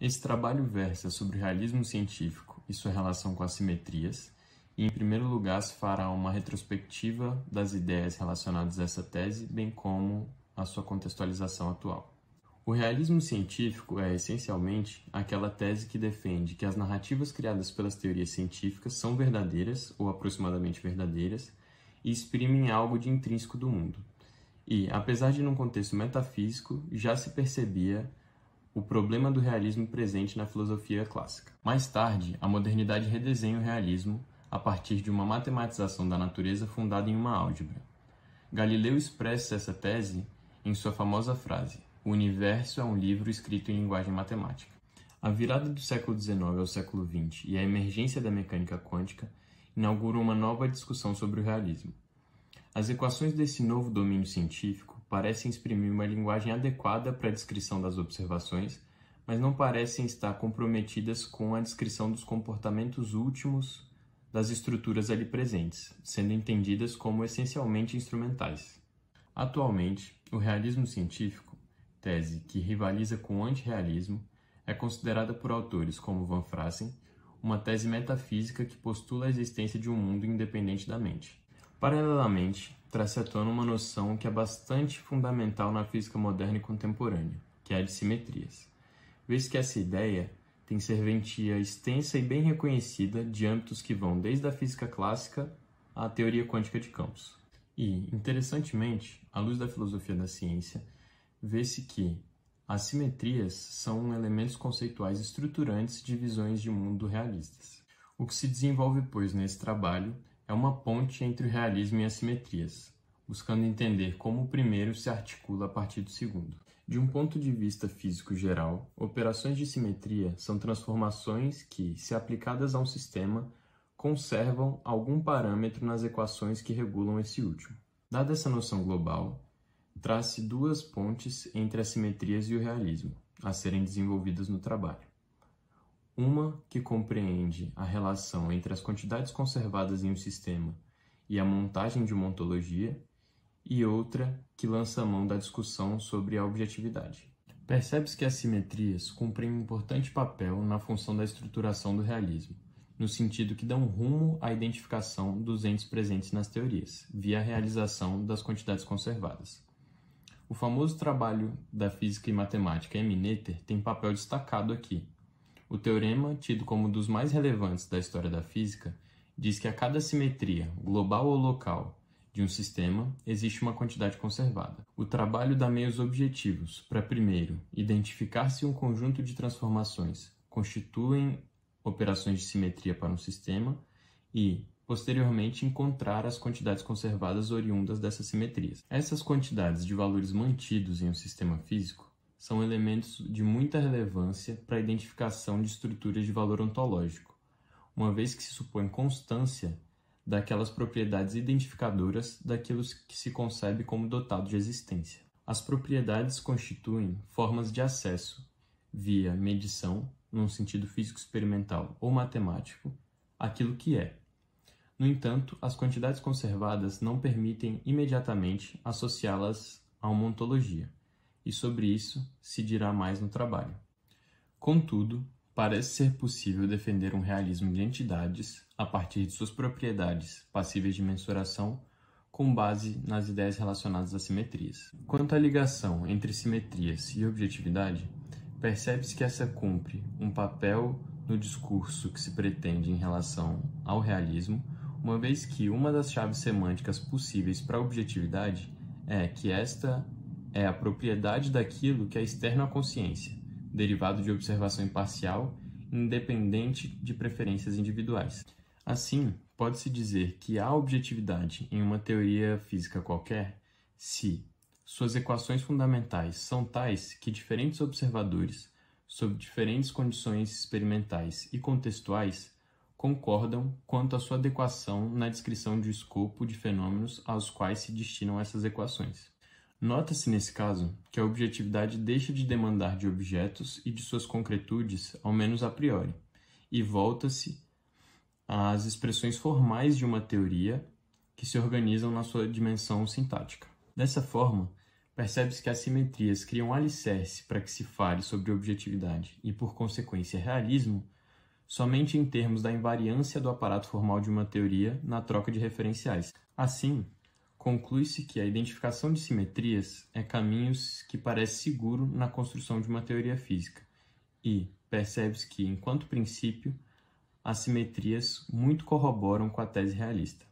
Esse trabalho versa sobre o realismo científico e sua relação com as simetrias, e em primeiro lugar se fará uma retrospectiva das ideias relacionadas a essa tese, bem como a sua contextualização atual. O realismo científico é essencialmente aquela tese que defende que as narrativas criadas pelas teorias científicas são verdadeiras ou aproximadamente verdadeiras e exprimem algo de intrínseco do mundo. E, apesar de num contexto metafísico, já se percebia o problema do realismo presente na filosofia clássica. Mais tarde, a modernidade redesenha o realismo a partir de uma matematização da natureza fundada em uma álgebra. Galileu expressa essa tese em sua famosa frase: O universo é um livro escrito em linguagem matemática. A virada do século XIX ao século XX e a emergência da mecânica quântica inauguram uma nova discussão sobre o realismo. As equações desse novo domínio científico parecem exprimir uma linguagem adequada para a descrição das observações, mas não parecem estar comprometidas com a descrição dos comportamentos últimos das estruturas ali presentes, sendo entendidas como essencialmente instrumentais. Atualmente, o realismo científico, tese que rivaliza com o antirrealismo, é considerada por autores como Van Frassen uma tese metafísica que postula a existência de um mundo independente da mente. Paralelamente, traz-se à tona uma noção que é bastante fundamental na física moderna e contemporânea, que é a de simetrias. Vês que essa ideia tem serventia extensa e bem reconhecida de âmbitos que vão desde a física clássica à teoria quântica de campos. E, interessantemente, à luz da filosofia da ciência, vê-se que as simetrias são elementos conceituais estruturantes de visões de mundo realistas. O que se desenvolve, pois, nesse trabalho é uma ponte entre o realismo e as simetrias, buscando entender como o primeiro se articula a partir do segundo. De um ponto de vista físico geral, operações de simetria são transformações que, se aplicadas a um sistema, conservam algum parâmetro nas equações que regulam esse último. Dada essa noção global, traz-se duas pontes entre as simetrias e o realismo, a serem desenvolvidas no trabalho. Uma que compreende a relação entre as quantidades conservadas em um sistema e a montagem de uma ontologia, e outra que lança a mão da discussão sobre a objetividade. Percebe-se que as simetrias cumprem um importante papel na função da estruturação do realismo, no sentido que dão rumo à identificação dos entes presentes nas teorias, via a realização das quantidades conservadas. O famoso trabalho da física e matemática M. Netter tem papel destacado aqui, o teorema, tido como um dos mais relevantes da história da física, diz que a cada simetria, global ou local, de um sistema, existe uma quantidade conservada. O trabalho dá meios objetivos para, primeiro, identificar se um conjunto de transformações constituem operações de simetria para um sistema e, posteriormente, encontrar as quantidades conservadas oriundas dessas simetrias. Essas quantidades de valores mantidos em um sistema físico são elementos de muita relevância para a identificação de estruturas de valor ontológico, uma vez que se supõe constância daquelas propriedades identificadoras daquilo que se concebe como dotado de existência. As propriedades constituem formas de acesso via medição, num sentido físico experimental ou matemático, aquilo que é. No entanto, as quantidades conservadas não permitem imediatamente associá-las a uma ontologia e sobre isso se dirá mais no trabalho. Contudo, parece ser possível defender um realismo de entidades a partir de suas propriedades passíveis de mensuração com base nas ideias relacionadas a simetrias. Quanto à ligação entre simetrias e objetividade, percebe-se que essa cumpre um papel no discurso que se pretende em relação ao realismo, uma vez que uma das chaves semânticas possíveis para a objetividade é que esta é a propriedade daquilo que é externo à consciência, derivado de observação imparcial, independente de preferências individuais. Assim, pode-se dizer que há objetividade em uma teoria física qualquer se suas equações fundamentais são tais que diferentes observadores, sob diferentes condições experimentais e contextuais, concordam quanto à sua adequação na descrição do escopo de fenômenos aos quais se destinam essas equações. Nota-se nesse caso que a objetividade deixa de demandar de objetos e de suas concretudes, ao menos a priori, e volta-se às expressões formais de uma teoria que se organizam na sua dimensão sintática. Dessa forma, percebe-se que as simetrias criam alicerce para que se fale sobre objetividade e, por consequência, realismo somente em termos da invariância do aparato formal de uma teoria na troca de referenciais. Assim, conclui-se que a identificação de simetrias é caminhos que parece seguro na construção de uma teoria física e percebe-se que, enquanto princípio, as simetrias muito corroboram com a tese realista.